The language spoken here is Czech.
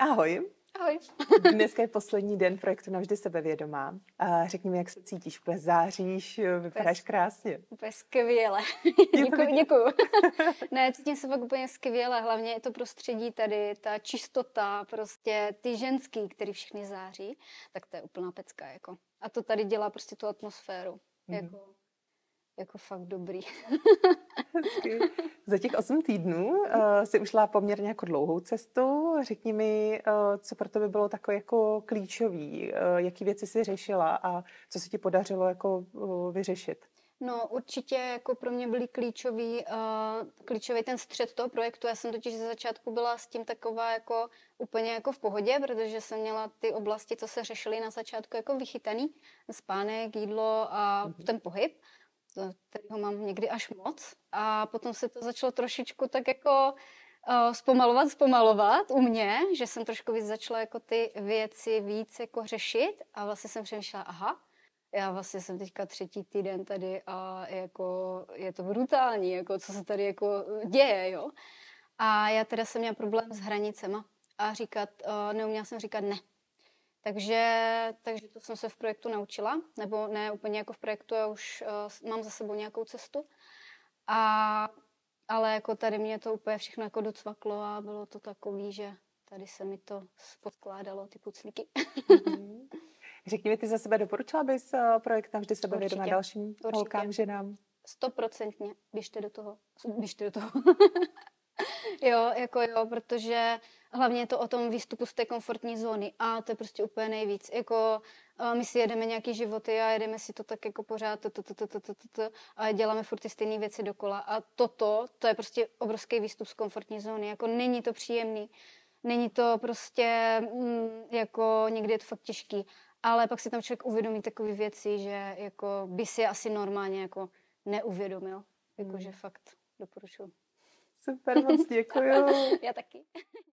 Ahoj. Ahoj. Dneska je poslední den projektu Navždy sebevědomá. Řekni mi, jak se cítíš, úplně záříš, eh, vypadáš Bez, krásně. Úplně skvěle. děkuji, děkuji. ne, cítím se fakt úplně skvěle, hlavně je to prostředí tady, ta čistota, prostě ty ženský, který všichni září, tak to je úplná pecka, jako. A to tady dělá prostě tu atmosféru, mm. jako jako fakt dobrý. Za těch osm týdnů uh, si ušla poměrně jako dlouhou cestu. Řekni mi, uh, co pro tebe bylo takové jako klíčový, uh, jaký věci si řešila a co se ti podařilo jako uh, vyřešit? No určitě jako pro mě byly klíčový, uh, klíčový ten střed toho projektu. Já jsem totiž ze začátku byla s tím taková jako úplně jako v pohodě, protože jsem měla ty oblasti, co se řešily na začátku jako vychytaný. Spánek, jídlo a mm-hmm. ten pohyb kterého mám někdy až moc. A potom se to začalo trošičku tak jako uh, zpomalovat, zpomalovat u mě, že jsem trošku víc začala jako ty věci víc jako řešit a vlastně jsem přemýšlela, aha, já vlastně jsem teďka třetí týden tady a jako je to brutální, jako co se tady jako děje, jo. A já teda jsem měla problém s hranicema a říkat, uh, neuměla jsem říkat ne. Takže, takže to jsem se v projektu naučila, nebo ne úplně jako v projektu, já už uh, mám za sebou nějakou cestu. A, ale jako tady mě to úplně všechno jako docvaklo a bylo to takový, že tady se mi to podkládalo, ty puclíky. Mhm. Řekni mi, ty za sebe doporučila bys eh, projekt Navždy na dalším určitě. holkám, ženám? Stoprocentně, běžte do toho. Běžte do toho. jo, jako jo, protože Hlavně je to o tom výstupu z té komfortní zóny a to je prostě úplně nejvíc. Jako my si jedeme nějaký životy a jedeme si to tak jako pořád to, to, to, to, to, to, to, a děláme furt ty stejné věci dokola. A toto, to je prostě obrovský výstup z komfortní zóny. Jako není to příjemný. Není to prostě, mm, jako někdy je to fakt těžký. Ale pak si tam člověk uvědomí takové věci, že jako by si je asi normálně jako neuvědomil. Jakože hmm. fakt doporučuji. Super, moc děkuju. Já taky.